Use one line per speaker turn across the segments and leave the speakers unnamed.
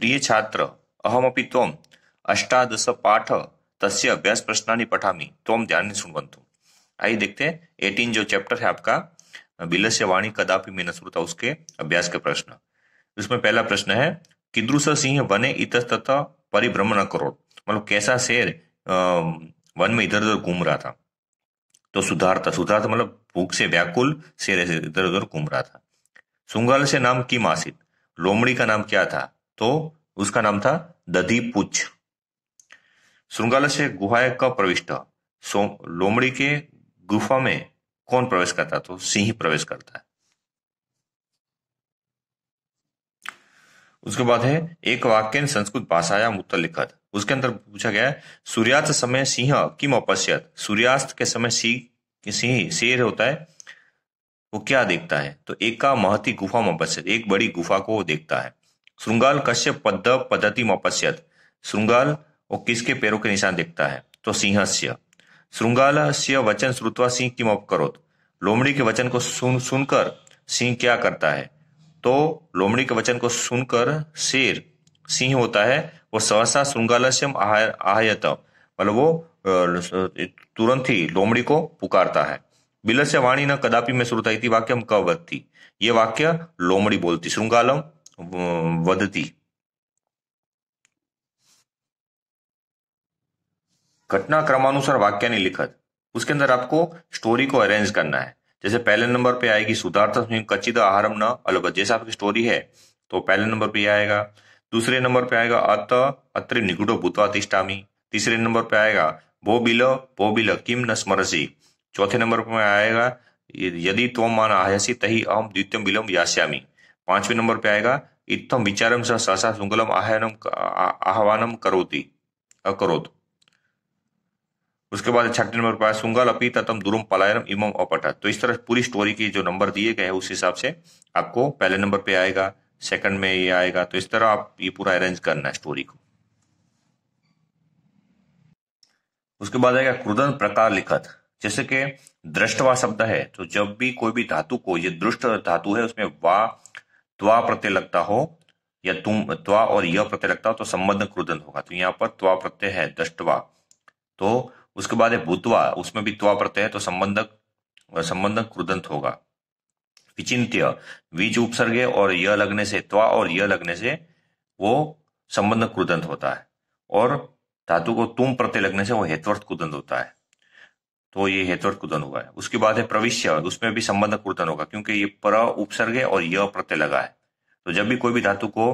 प्रिय प्रियछात्र अहमपि त्वम् पाठ तस्य अभ्यास प्रश्नानि पठामि त्वं ध्यान सुण्वन्तु आइए देखते हैं एटीन जो चैप्टर है आपका बिलस्य वाणी कदापि में नश्रुता उसके अभ्यास के प्रश्न इसमें पहला प्रश्न है किद्रुस सिंह वने इतस्तत परिभ्रमण करो मतलब कैसा शेर वन में इधर उधर घूम रहा था तो सुधार्थ सुधार्थ मतलब भूख से व्याकुल शेर इधर उधर घूम रहा था सुंगाल से नाम की मासित लोमड़ी का नाम क्या था तो उसका नाम था दधीपुच्छ श्रृंगाला से गुहाय का प्रविष्ट लोमड़ी के गुफा में कौन प्रवेश करता है तो सिंह प्रवेश करता है उसके बाद है एक वाक्य संस्कृत भाषाया मुत्तर लिखत उसके अंदर पूछा गया है सूर्यास्त समय सिंह किम अपश्यत सूर्यास्त के समय सिंह सिंह शेर होता है वो क्या देखता है तो एक का महती गुफा में अपश्यत एक बड़ी गुफा को वो देखता है श्रृंगाल कश्य पद पद्धति मपस्यत श्रृंगाल वो किसके पैरों के निशान देखता है तो सिंहस्य श्रृंगाल सिंह वचन श्रुतवा सिंह किम अपकरोत लोमड़ी के वचन को सुन सुनकर सिंह क्या करता है तो लोमड़ी के वचन को सुनकर शेर सिंह होता है वो सहसा श्रृंगाल आहयत मतलब वो तुरंत ही लोमड़ी को पुकारता है बिलस्य वाणी न कदापि में श्रुता वाक्य वाक्यम कवत थी ये वाक्य लोमड़ी बोलती श्रृंगालम वदति घटना क्रमानुसार वाक्य नहीं लिखत उसके अंदर आपको स्टोरी को अरेंज करना है जैसे पहले नंबर पे आएगी सुधार्थ कचिद आहारम न अलग जैसे आपकी स्टोरी है तो पहले नंबर पे आएगा दूसरे नंबर पे आएगा अत अत्र निकुटो भूतवा तीसरे नंबर पे आएगा बो बिल बो बिल किम न स्मरसी चौथे नंबर पे आएगा यदि तो मान आयासी तही अहम द्वितीय बिलम यास्यामी पांचवें नंबर पे आएगा इत्थम विचारम सह सहसा सुंगलम आहनम आह्वानम करोती अकरोत उसके बाद छठे नंबर पर आया सुंगल अपी ततम दुरुम पलायनम इमम अपटा तो इस तरह पूरी स्टोरी के जो नंबर दिए गए हैं उस हिसाब से आपको पहले नंबर पे आएगा सेकंड में ये आएगा तो इस तरह आप ये पूरा अरेंज करना है स्टोरी को उसके बाद आएगा क्रुदन प्रकार लिखत जैसे कि दृष्टवा शब्द है तो जब भी कोई भी धातु को ये दृष्ट धातु है उसमें वा त्वा प्रत्यय लगता हो या तुम त्वा और यह प्रत्यय लगता हो तो संबंध क्रुदन होगा तो यहाँ पर त्वा प्रत्यय है दष्टवा तो उसके बाद है भूतवा उसमें भी त्वा प्रत्यय है तो संबंधक संबंधक क्रुदंत होगा विचिंत्य बीज उपसर्ग और यह लगने से त्वा और यह लगने से वो संबंध क्रुदंत होता है और धातु को तुम प्रत्यय लगने से वो हेतवर्थ कुदंत होता है तो ये हेतु कुदन हुआ है उसके बाद है प्रविश्य उसमें भी संबंध कुर्तन होगा क्योंकि ये पर उपसर्ग है और य प्रत्यय लगा है तो जब भी कोई भी धातु को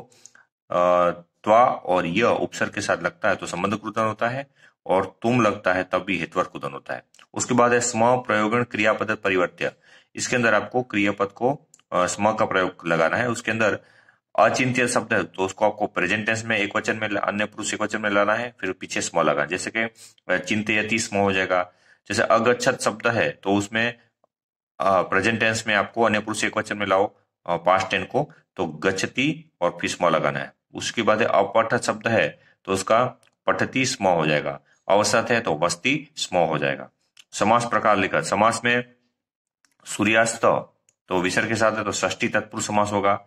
त्वा और य उपसर्ग के साथ लगता है तो संबंध कुर्तन होता है और तुम लगता है तब भी हेतवर कुदन होता है उसके बाद है स्म प्रयोगण क्रियापद परिवर्त्य इसके अंदर आपको क्रियापद को स्म का प्रयोग लगाना है उसके अंदर अचिंत्य शब्द है तो उसको आपको प्रेजेंट टेंस में एक वचन में अन्य पुरुष एक वचन में लाना है फिर पीछे स्म लगा जैसे कि चिंतयती स्म हो जाएगा जैसे अगछत शब्द है तो उसमें प्रेजेंट टेंस में आपको अन्य पुरुष एक वचन में लाओ पास्ट टेन को तो गच्छति और फिर स्म लगाना है उसके बाद अपठ शब्द है तो उसका पठती स्म हो जाएगा अवसत है तो बस्ती स्म हो जाएगा समास प्रकार लिखा समास में सूर्यास्त तो विसर्ग के साथ है तो ष्टी तत्पुरुष समास होगा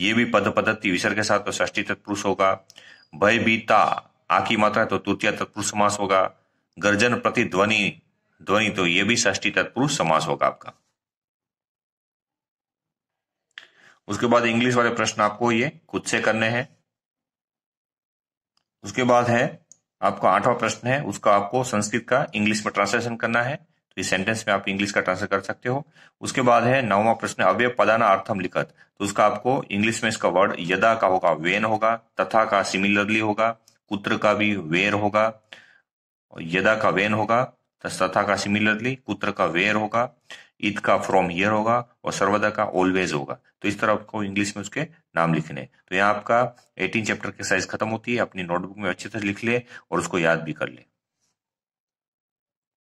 ये भी पद पद्धति विसर्ग के साथ तो ष्टी तत्पुरुष होगा भयभीता आकी मात्रा तो तृतीय तत्पुरुष समास होगा गर्जन प्रतिध्वनि ध्वनि तो यह भी षष्टी तत्पुरुष समास होगा आपका उसके बाद इंग्लिश वाले प्रश्न आपको ये खुद से करने हैं उसके बाद है आपका आठवां प्रश्न है उसका आपको संस्कृत का इंग्लिश में ट्रांसलेशन करना है तो इस सेंटेंस में आप इंग्लिश का ट्रांसलेट कर सकते हो उसके बाद है नौवा प्रश्न अवय पदाना अर्थम लिखत तो उसका आपको इंग्लिश में इसका वर्ड यदा का होगा वेन होगा तथा का सिमिलरली होगा कुत्र का भी वेर होगा यदा का वेन होगा तस्तथा का सिमिलरली पुत्र का वेयर होगा ईद का फ्रॉम हियर होगा और सर्वदा का ऑलवेज होगा तो इस तरह आपको इंग्लिश में उसके नाम लिखने तो यहाँ आपका 18 चैप्टर की साइज खत्म होती है अपनी नोटबुक में अच्छे से लिख ले और उसको याद भी कर ले